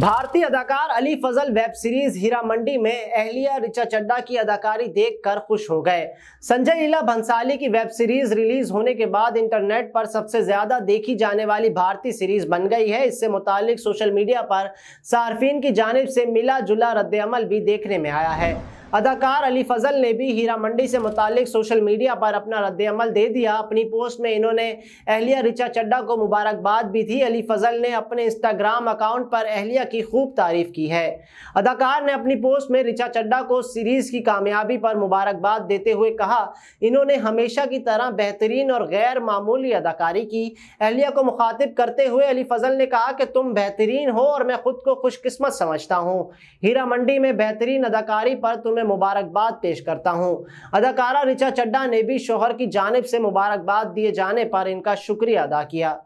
भारतीय अदाकार Ali Fazal web series Heera Mandi में अहलिया रिचा चड्डा की अदाकारी देखकर खुश हो गए संजय लीला भंसाली की वेब सीरीज रिलीज होने के बाद इंटरनेट पर सबसे ज्यादा देखी जाने वाली भारतीय सीरीज बन गई है इससे मुतालिक सोशल मीडिया पर सार्फिन की जानब से मिला जुला रद्दमल भी देखने में आया है अदाकार अली फजल ने भी हीरा मंडी से मुतालिक सोशल मीडिया पर अपना रद्दमल दे दिया अपनी पोस्ट में इन्होंने अहलिया रिचा चड्डा को मुबारकबाद भी थी अली फजल ने अपने इंस्टाग्राम अकाउंट पर अहलिया की खूब तारीफ की है अदाकार ने अपनी पोस्ट में रिचा चड्डा को सीरीज़ की कामयाबी पर मुबारकबाद देते हुए कहा इन्होंने हमेशा की तरह बेहतरीन और गैर मामूली अदाकारी की अहलिया को मुखातिब करते हुए अली फजल ने कहा कि तुम बेहतरीन हो और मैं खुद को खुशकस्मत समझता हूँ हीरा मंडी में बेहतरीन अदाकारी पर तुम में मुबारकबाद पेश करता हूं अदाकारा रिचा चड्डा ने भी शोहर की जानब से मुबारकबाद दिए जाने पर इनका शुक्रिया अदा किया